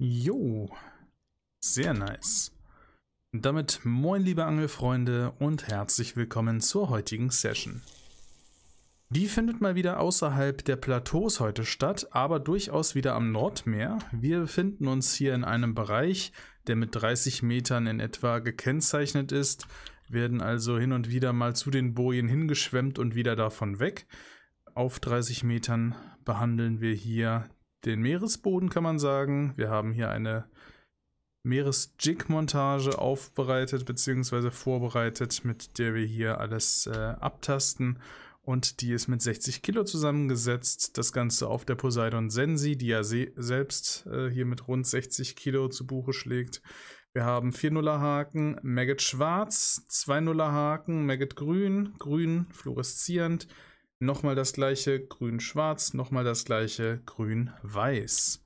Jo, sehr nice. Damit moin liebe Angelfreunde und herzlich willkommen zur heutigen Session. Die findet mal wieder außerhalb der Plateaus heute statt, aber durchaus wieder am Nordmeer. Wir befinden uns hier in einem Bereich, der mit 30 Metern in etwa gekennzeichnet ist, werden also hin und wieder mal zu den Bojen hingeschwemmt und wieder davon weg. Auf 30 Metern behandeln wir hier den Meeresboden, kann man sagen. Wir haben hier eine Meeresjig-Montage aufbereitet bzw. vorbereitet, mit der wir hier alles äh, abtasten. Und die ist mit 60 Kilo zusammengesetzt. Das Ganze auf der Poseidon Sensi, die ja se selbst äh, hier mit rund 60 Kilo zu Buche schlägt. Wir haben 4 0 er Haken, Maggot Schwarz, 2 0 er Haken, Maggot Grün, Grün fluoreszierend, nochmal das gleiche grün-schwarz, nochmal das gleiche grün-weiß.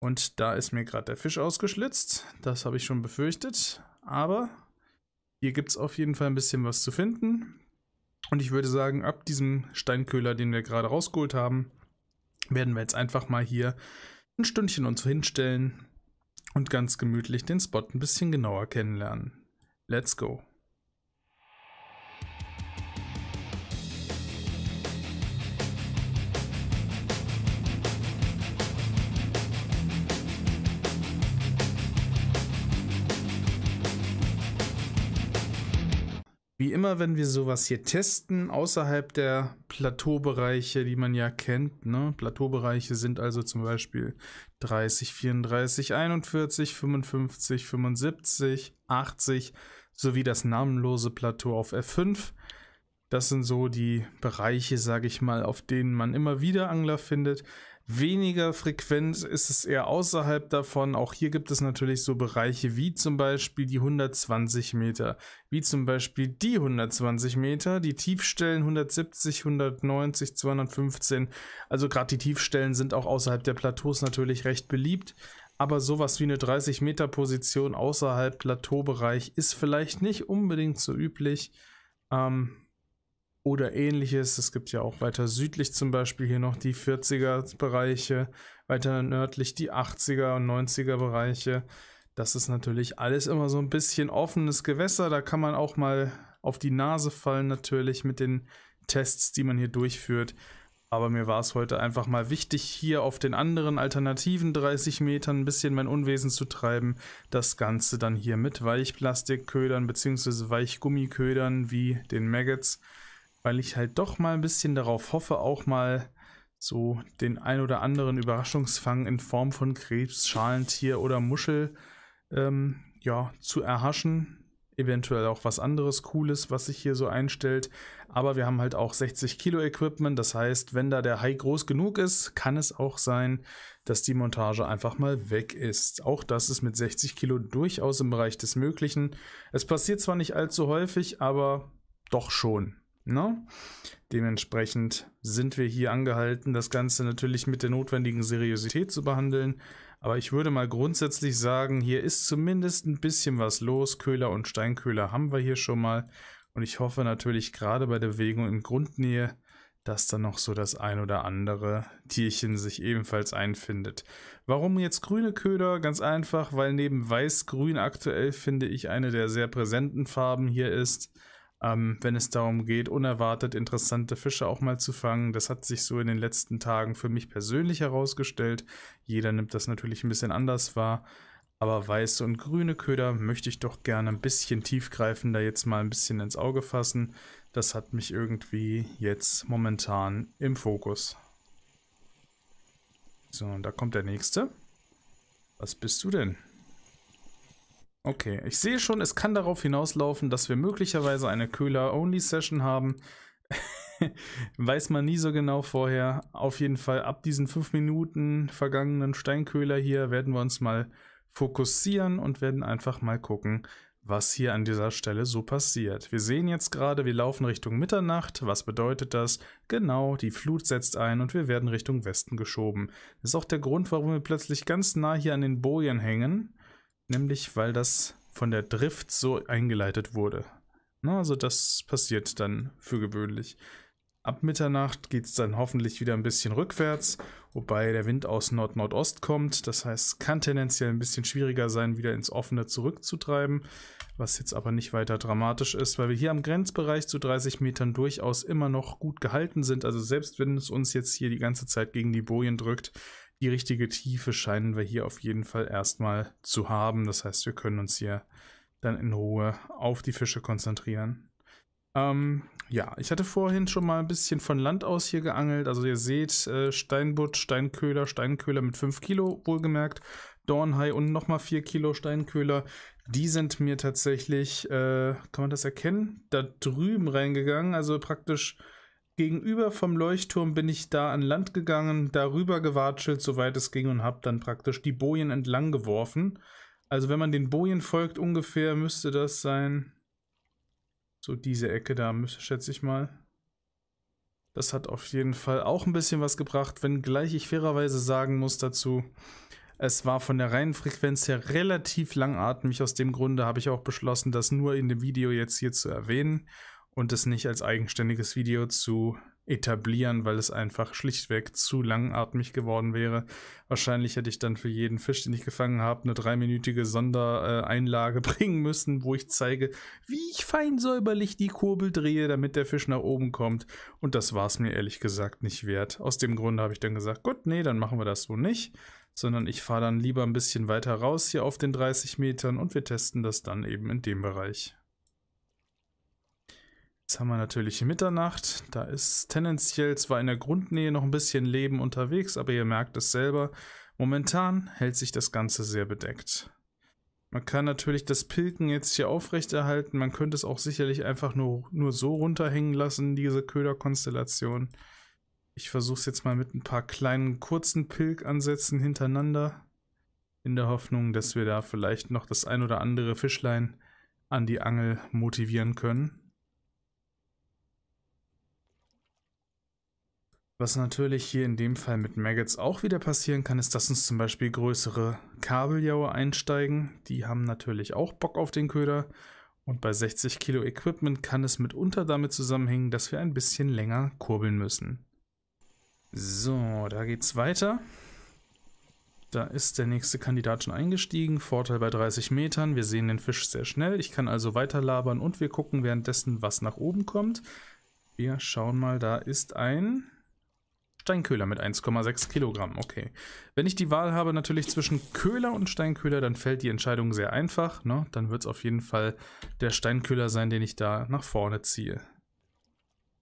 Und da ist mir gerade der Fisch ausgeschlitzt, das habe ich schon befürchtet, aber hier gibt es auf jeden Fall ein bisschen was zu finden. Und ich würde sagen, ab diesem Steinköhler, den wir gerade rausgeholt haben, werden wir jetzt einfach mal hier ein Stündchen uns hinstellen und ganz gemütlich den Spot ein bisschen genauer kennenlernen. Let's go! immer, wenn wir sowas hier testen, außerhalb der Plateaubereiche, die man ja kennt. Ne? Plateaubereiche sind also zum Beispiel 30, 34, 41, 55, 75, 80 sowie das namenlose Plateau auf F5. Das sind so die Bereiche, sage ich mal, auf denen man immer wieder Angler findet weniger frequent ist es eher außerhalb davon. Auch hier gibt es natürlich so Bereiche wie zum Beispiel die 120 Meter, wie zum Beispiel die 120 Meter, die Tiefstellen 170, 190, 215. Also gerade die Tiefstellen sind auch außerhalb der Plateaus natürlich recht beliebt. Aber sowas wie eine 30 Meter Position außerhalb Plateaubereich ist vielleicht nicht unbedingt so üblich. Ähm, oder ähnliches. Es gibt ja auch weiter südlich zum Beispiel hier noch die 40er Bereiche, weiter nördlich die 80er und 90er Bereiche. Das ist natürlich alles immer so ein bisschen offenes Gewässer. Da kann man auch mal auf die Nase fallen natürlich mit den Tests, die man hier durchführt. Aber mir war es heute einfach mal wichtig, hier auf den anderen alternativen 30 Metern ein bisschen mein Unwesen zu treiben. Das Ganze dann hier mit Weichplastikködern bzw. Weichgummiködern wie den Maggots weil ich halt doch mal ein bisschen darauf hoffe, auch mal so den ein oder anderen Überraschungsfang in Form von Krebs, Schalentier oder Muschel ähm, ja, zu erhaschen. Eventuell auch was anderes Cooles, was sich hier so einstellt. Aber wir haben halt auch 60 Kilo Equipment. Das heißt, wenn da der Hai groß genug ist, kann es auch sein, dass die Montage einfach mal weg ist. Auch das ist mit 60 Kilo durchaus im Bereich des Möglichen. Es passiert zwar nicht allzu häufig, aber doch schon. Ne? Dementsprechend sind wir hier angehalten, das Ganze natürlich mit der notwendigen Seriosität zu behandeln. Aber ich würde mal grundsätzlich sagen, hier ist zumindest ein bisschen was los. Köhler und Steinköhler haben wir hier schon mal. Und ich hoffe natürlich gerade bei der Bewegung in Grundnähe, dass dann noch so das ein oder andere Tierchen sich ebenfalls einfindet. Warum jetzt grüne Köder? Ganz einfach, weil neben weiß-grün aktuell finde ich eine der sehr präsenten Farben hier ist ähm, wenn es darum geht, unerwartet interessante Fische auch mal zu fangen. Das hat sich so in den letzten Tagen für mich persönlich herausgestellt. Jeder nimmt das natürlich ein bisschen anders wahr. Aber weiße und grüne Köder möchte ich doch gerne ein bisschen tiefgreifender jetzt mal ein bisschen ins Auge fassen. Das hat mich irgendwie jetzt momentan im Fokus. So, und da kommt der nächste. Was bist du denn? Okay, ich sehe schon, es kann darauf hinauslaufen, dass wir möglicherweise eine Köhler-Only-Session haben. Weiß man nie so genau vorher. Auf jeden Fall ab diesen fünf Minuten vergangenen Steinköhler hier werden wir uns mal fokussieren und werden einfach mal gucken, was hier an dieser Stelle so passiert. Wir sehen jetzt gerade, wir laufen Richtung Mitternacht. Was bedeutet das? Genau, die Flut setzt ein und wir werden Richtung Westen geschoben. Das ist auch der Grund, warum wir plötzlich ganz nah hier an den Bojen hängen. Nämlich, weil das von der Drift so eingeleitet wurde. Na, also das passiert dann für gewöhnlich. Ab Mitternacht geht es dann hoffentlich wieder ein bisschen rückwärts, wobei der Wind aus Nord-Nordost kommt. Das heißt, es kann tendenziell ein bisschen schwieriger sein, wieder ins Offene zurückzutreiben, was jetzt aber nicht weiter dramatisch ist, weil wir hier am Grenzbereich zu 30 Metern durchaus immer noch gut gehalten sind. Also selbst wenn es uns jetzt hier die ganze Zeit gegen die Bojen drückt, die richtige Tiefe scheinen wir hier auf jeden Fall erstmal zu haben. Das heißt, wir können uns hier dann in Ruhe auf die Fische konzentrieren. Ähm, ja, ich hatte vorhin schon mal ein bisschen von Land aus hier geangelt. Also ihr seht äh, Steinbutt, Steinköhler, Steinköhler mit 5 Kilo, wohlgemerkt. Dornhai und nochmal 4 Kilo Steinköhler. Die sind mir tatsächlich, äh, kann man das erkennen, da drüben reingegangen. Also praktisch Gegenüber vom Leuchtturm bin ich da an Land gegangen, darüber gewatschelt, soweit es ging und habe dann praktisch die Bojen entlang geworfen. Also wenn man den Bojen folgt ungefähr, müsste das sein, so diese Ecke da, schätze ich mal. Das hat auf jeden Fall auch ein bisschen was gebracht, wenngleich ich fairerweise sagen muss dazu, es war von der reinen Frequenz her relativ langatmig. Aus dem Grunde habe ich auch beschlossen, das nur in dem Video jetzt hier zu erwähnen und es nicht als eigenständiges Video zu etablieren, weil es einfach schlichtweg zu langatmig geworden wäre. Wahrscheinlich hätte ich dann für jeden Fisch, den ich gefangen habe, eine dreiminütige Sondereinlage bringen müssen, wo ich zeige, wie ich fein säuberlich die Kurbel drehe, damit der Fisch nach oben kommt. Und das war es mir ehrlich gesagt nicht wert. Aus dem Grunde habe ich dann gesagt, gut, nee, dann machen wir das so nicht, sondern ich fahre dann lieber ein bisschen weiter raus hier auf den 30 Metern und wir testen das dann eben in dem Bereich. Jetzt haben wir natürlich Mitternacht. Da ist tendenziell zwar in der Grundnähe noch ein bisschen Leben unterwegs, aber ihr merkt es selber. Momentan hält sich das Ganze sehr bedeckt. Man kann natürlich das Pilken jetzt hier aufrechterhalten. Man könnte es auch sicherlich einfach nur, nur so runterhängen lassen, diese Köderkonstellation. Ich versuche es jetzt mal mit ein paar kleinen, kurzen Pilkansätzen hintereinander. In der Hoffnung, dass wir da vielleicht noch das ein oder andere Fischlein an die Angel motivieren können. Was natürlich hier in dem Fall mit Maggots auch wieder passieren kann, ist, dass uns zum Beispiel größere Kabeljaue einsteigen. Die haben natürlich auch Bock auf den Köder. Und bei 60 Kilo Equipment kann es mitunter damit zusammenhängen, dass wir ein bisschen länger kurbeln müssen. So, da geht's weiter. Da ist der nächste Kandidat schon eingestiegen. Vorteil bei 30 Metern. Wir sehen den Fisch sehr schnell. Ich kann also weiter labern und wir gucken währenddessen, was nach oben kommt. Wir schauen mal, da ist ein Steinköhler mit 1,6 Kilogramm. Okay. Wenn ich die Wahl habe natürlich zwischen Köhler und Steinköhler, dann fällt die Entscheidung sehr einfach. Ne? Dann wird es auf jeden Fall der Steinköhler sein, den ich da nach vorne ziehe.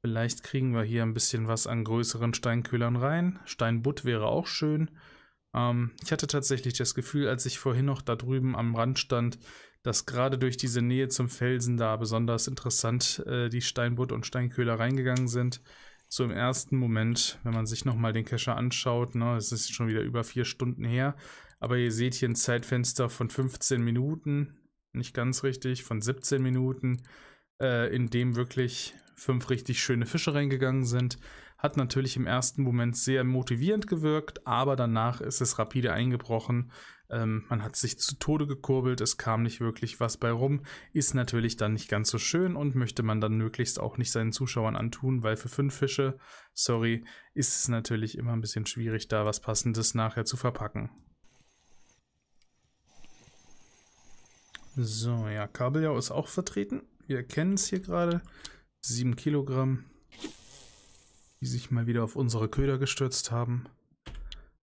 Vielleicht kriegen wir hier ein bisschen was an größeren Steinköhlern rein. Steinbutt wäre auch schön. Ähm, ich hatte tatsächlich das Gefühl, als ich vorhin noch da drüben am Rand stand, dass gerade durch diese Nähe zum Felsen da besonders interessant äh, die Steinbutt und Steinköhler reingegangen sind so im ersten Moment, wenn man sich nochmal den Kescher anschaut, ne, es ist schon wieder über vier Stunden her, aber ihr seht hier ein Zeitfenster von 15 Minuten, nicht ganz richtig, von 17 Minuten, äh, in dem wirklich fünf richtig schöne Fische reingegangen sind. Hat natürlich im ersten Moment sehr motivierend gewirkt, aber danach ist es rapide eingebrochen. Ähm, man hat sich zu Tode gekurbelt, es kam nicht wirklich was bei rum. Ist natürlich dann nicht ganz so schön und möchte man dann möglichst auch nicht seinen Zuschauern antun, weil für fünf Fische, sorry, ist es natürlich immer ein bisschen schwierig, da was Passendes nachher zu verpacken. So, ja, Kabeljau ist auch vertreten. Wir erkennen es hier gerade. 7 Kilogramm die sich mal wieder auf unsere Köder gestürzt haben.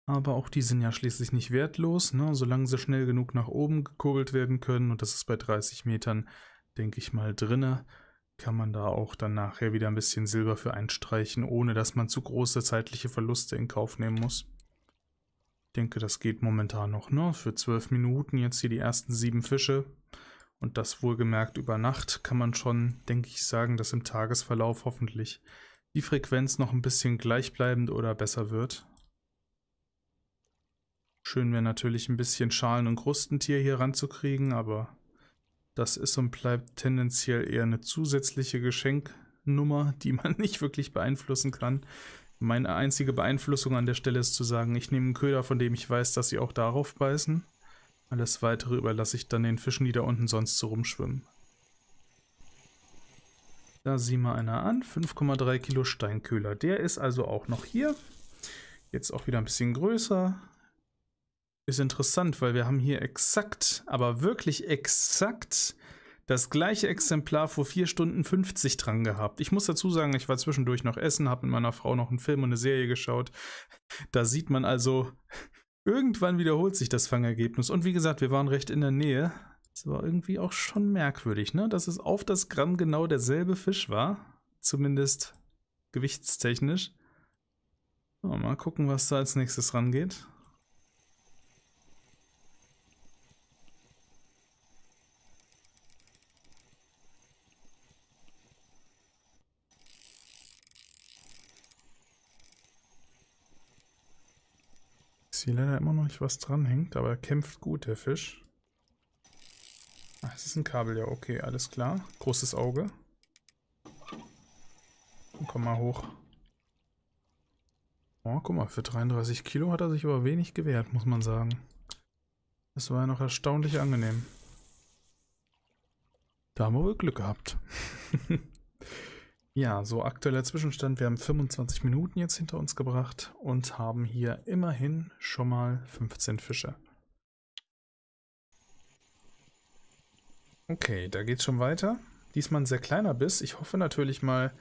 Aber auch die sind ja schließlich nicht wertlos, ne? solange sie schnell genug nach oben gekurbelt werden können. Und das ist bei 30 Metern, denke ich mal, drinne. Kann man da auch dann nachher wieder ein bisschen Silber für einstreichen, ohne dass man zu große zeitliche Verluste in Kauf nehmen muss. Ich denke, das geht momentan noch, ne? Für 12 Minuten jetzt hier die ersten sieben Fische. Und das wohlgemerkt über Nacht kann man schon, denke ich, sagen, dass im Tagesverlauf hoffentlich die Frequenz noch ein bisschen gleichbleibend oder besser wird. Schön wäre natürlich ein bisschen Schalen- und Krustentier hier ranzukriegen, aber das ist und bleibt tendenziell eher eine zusätzliche Geschenknummer, die man nicht wirklich beeinflussen kann. Meine einzige Beeinflussung an der Stelle ist zu sagen, ich nehme einen Köder, von dem ich weiß, dass sie auch darauf beißen. Alles weitere überlasse ich dann den Fischen, die da unten sonst so rumschwimmen. Da sieh mal einer an, 5,3 Kilo Steinköhler. Der ist also auch noch hier. Jetzt auch wieder ein bisschen größer. Ist interessant, weil wir haben hier exakt, aber wirklich exakt das gleiche Exemplar vor 4 Stunden 50 dran gehabt. Ich muss dazu sagen, ich war zwischendurch noch essen, habe mit meiner Frau noch einen Film und eine Serie geschaut. Da sieht man also, irgendwann wiederholt sich das Fangergebnis. Und wie gesagt, wir waren recht in der Nähe. Das war irgendwie auch schon merkwürdig, ne? Dass es auf das Gramm genau derselbe Fisch war. Zumindest gewichtstechnisch. So, oh, mal gucken, was da als nächstes rangeht. Ich sehe leider immer noch nicht, was dran hängt, aber er kämpft gut, der Fisch. Ach, es ist ein Kabel, ja, okay, alles klar. Großes Auge. komm mal hoch. Oh, guck mal, für 33 Kilo hat er sich aber wenig gewehrt, muss man sagen. Das war ja noch erstaunlich angenehm. Da haben wir wohl Glück gehabt. ja, so aktueller Zwischenstand. Wir haben 25 Minuten jetzt hinter uns gebracht und haben hier immerhin schon mal 15 Fische. Okay, da geht's schon weiter. Diesmal ein sehr kleiner Biss. Ich hoffe natürlich mal,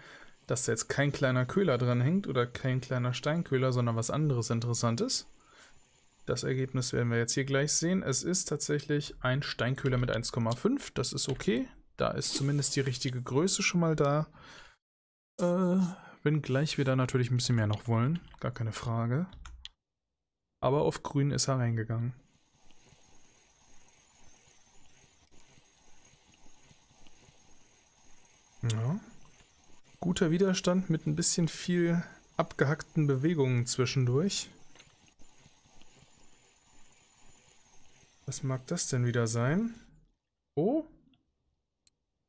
dass da jetzt kein kleiner Köhler dran hängt oder kein kleiner Steinköhler, sondern was anderes Interessantes. Das Ergebnis werden wir jetzt hier gleich sehen. Es ist tatsächlich ein Steinköhler mit 1,5. Das ist okay. Da ist zumindest die richtige Größe schon mal da. Äh, wenn gleich wir da natürlich ein bisschen mehr noch wollen. Gar keine Frage. Aber auf grün ist er reingegangen. Ja. Guter Widerstand mit ein bisschen viel abgehackten Bewegungen zwischendurch. Was mag das denn wieder sein? Oh?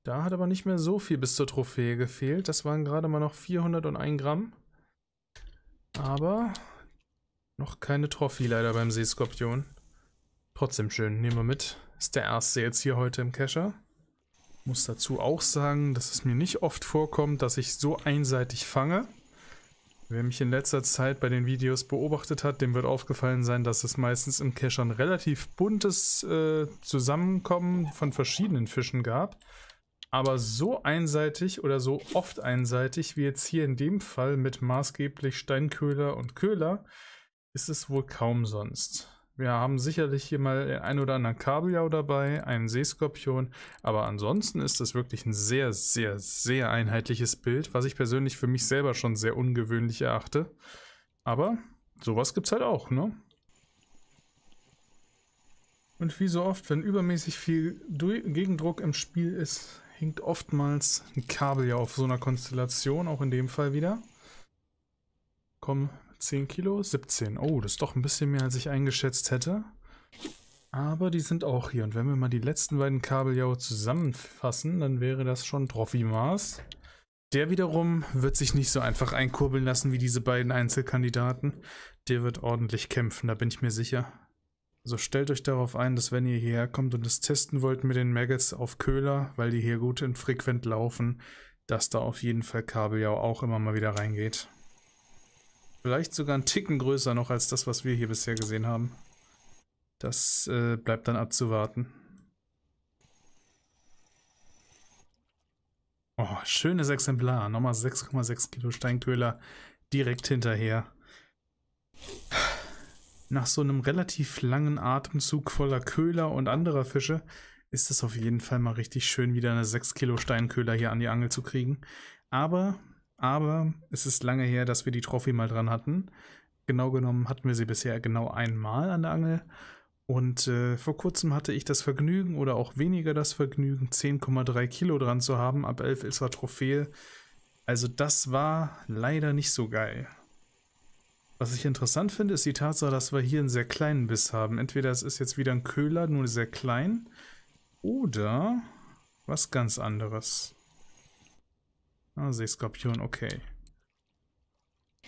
Da hat aber nicht mehr so viel bis zur Trophäe gefehlt. Das waren gerade mal noch 401 Gramm. Aber noch keine Trophy leider beim Seeskorpion. Trotzdem schön, nehmen wir mit. Ist der erste jetzt hier heute im Kescher. Muss dazu auch sagen, dass es mir nicht oft vorkommt, dass ich so einseitig fange. Wer mich in letzter Zeit bei den Videos beobachtet hat, dem wird aufgefallen sein, dass es meistens im Kescher ein relativ buntes äh, Zusammenkommen von verschiedenen Fischen gab. Aber so einseitig oder so oft einseitig wie jetzt hier in dem Fall mit maßgeblich Steinköhler und Köhler ist es wohl kaum sonst. Wir haben sicherlich hier mal ein oder anderen Kabeljau dabei, einen Seeskorpion, aber ansonsten ist das wirklich ein sehr, sehr, sehr einheitliches Bild, was ich persönlich für mich selber schon sehr ungewöhnlich erachte. Aber sowas gibt's halt auch, ne? Und wie so oft, wenn übermäßig viel du Gegendruck im Spiel ist, hinkt oftmals ein Kabeljau auf so einer Konstellation, auch in dem Fall wieder. Komm 10 Kilo? 17. Oh, das ist doch ein bisschen mehr, als ich eingeschätzt hätte. Aber die sind auch hier. Und wenn wir mal die letzten beiden Kabeljau zusammenfassen, dann wäre das schon Trophy-Maß. Der wiederum wird sich nicht so einfach einkurbeln lassen wie diese beiden Einzelkandidaten. Der wird ordentlich kämpfen, da bin ich mir sicher. Also stellt euch darauf ein, dass wenn ihr hierher kommt und es testen wollt mit den Maggots auf Köhler, weil die hier gut und frequent laufen, dass da auf jeden Fall Kabeljau auch immer mal wieder reingeht. Vielleicht sogar einen Ticken größer noch als das, was wir hier bisher gesehen haben. Das äh, bleibt dann abzuwarten. Oh, schönes Exemplar. Nochmal 6,6 Kilo Steinköhler direkt hinterher. Nach so einem relativ langen Atemzug voller Köhler und anderer Fische ist es auf jeden Fall mal richtig schön, wieder eine 6 Kilo Steinköhler hier an die Angel zu kriegen. Aber aber es ist lange her, dass wir die Trophy mal dran hatten. Genau genommen hatten wir sie bisher genau einmal an der Angel. Und äh, vor kurzem hatte ich das Vergnügen oder auch weniger das Vergnügen, 10,3 Kilo dran zu haben. Ab 11 ist er Trophäe. Also das war leider nicht so geil. Was ich interessant finde, ist die Tatsache, dass wir hier einen sehr kleinen Biss haben. Entweder es ist jetzt wieder ein Köhler, nur sehr klein. Oder was ganz anderes. Ah, Seeskorpion, okay.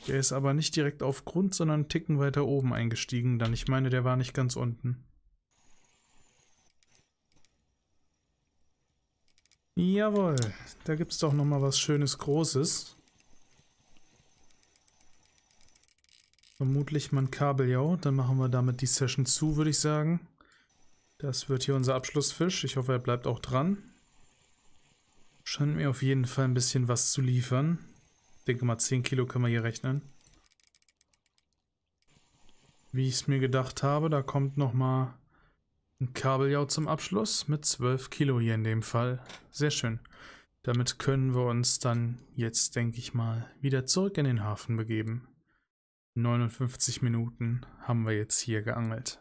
Der ist aber nicht direkt auf Grund, sondern einen Ticken weiter oben eingestiegen, dann ich meine, der war nicht ganz unten. Jawohl, da gibt's doch nochmal was schönes Großes. Vermutlich mein Kabeljau, dann machen wir damit die Session zu, würde ich sagen. Das wird hier unser Abschlussfisch, ich hoffe, er bleibt auch dran. Scheint mir auf jeden Fall ein bisschen was zu liefern. Ich denke mal, 10 Kilo können wir hier rechnen. Wie ich es mir gedacht habe, da kommt nochmal ein Kabeljau zum Abschluss mit 12 Kilo hier in dem Fall. Sehr schön. Damit können wir uns dann jetzt, denke ich mal, wieder zurück in den Hafen begeben. 59 Minuten haben wir jetzt hier geangelt.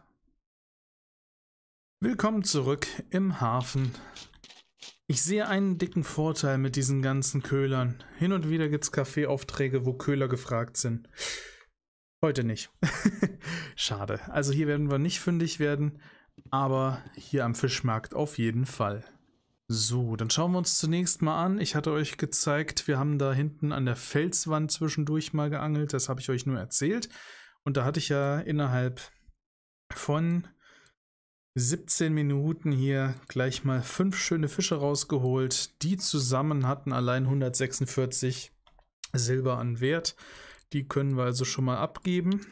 Willkommen zurück im Hafen ich sehe einen dicken Vorteil mit diesen ganzen Köhlern. Hin und wieder gibt's Kaffeeaufträge, wo Köhler gefragt sind. Heute nicht. Schade. Also hier werden wir nicht fündig werden, aber hier am Fischmarkt auf jeden Fall. So, dann schauen wir uns zunächst mal an. Ich hatte euch gezeigt, wir haben da hinten an der Felswand zwischendurch mal geangelt. Das habe ich euch nur erzählt. Und da hatte ich ja innerhalb von 17 Minuten hier gleich mal fünf schöne Fische rausgeholt. Die zusammen hatten allein 146 Silber an Wert. Die können wir also schon mal abgeben.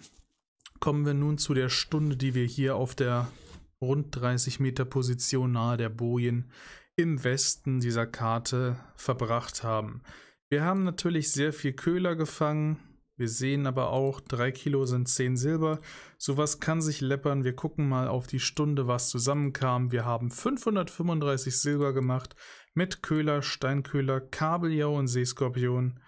Kommen wir nun zu der Stunde, die wir hier auf der rund 30 Meter Position nahe der Bojen im Westen dieser Karte verbracht haben. Wir haben natürlich sehr viel Köhler gefangen, wir sehen aber auch, 3 Kilo sind 10 Silber. Sowas kann sich läppern. Wir gucken mal auf die Stunde, was zusammenkam. Wir haben 535 Silber gemacht mit Köhler, Steinköhler, Kabeljau und Seeskorpion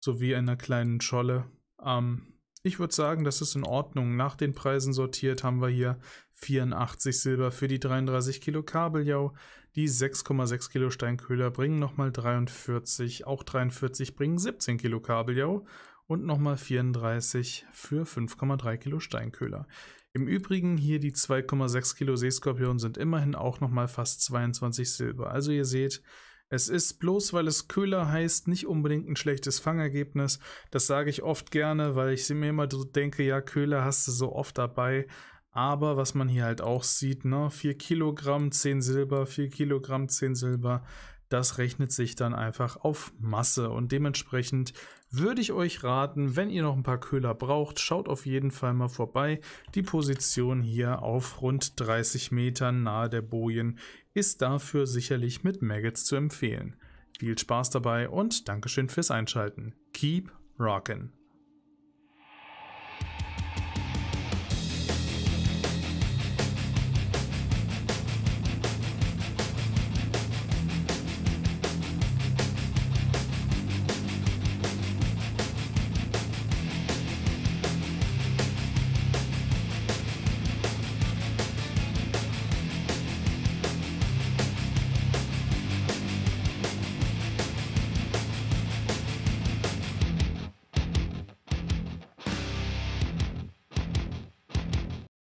sowie einer kleinen Scholle. Ähm, ich würde sagen, das ist in Ordnung. Nach den Preisen sortiert haben wir hier 84 Silber für die 33 Kilo Kabeljau. Die 6,6 Kilo Steinköhler bringen nochmal 43. Auch 43 bringen 17 Kilo Kabeljau und nochmal 34 für 5,3 Kilo Steinköhler. Im Übrigen hier die 2,6 Kilo Seeskorpion sind immerhin auch nochmal fast 22 Silber. Also ihr seht, es ist bloß, weil es Köhler heißt, nicht unbedingt ein schlechtes Fangergebnis. Das sage ich oft gerne, weil ich mir immer so denke, ja, Köhler hast du so oft dabei. Aber was man hier halt auch sieht, ne, 4 Kilogramm, 10 Silber, 4 Kilogramm, 10 Silber, das rechnet sich dann einfach auf Masse. Und dementsprechend würde ich euch raten, wenn ihr noch ein paar Köhler braucht, schaut auf jeden Fall mal vorbei. Die Position hier auf rund 30 Metern nahe der Bojen ist dafür sicherlich mit Maggots zu empfehlen. Viel Spaß dabei und Dankeschön fürs Einschalten. Keep rockin'!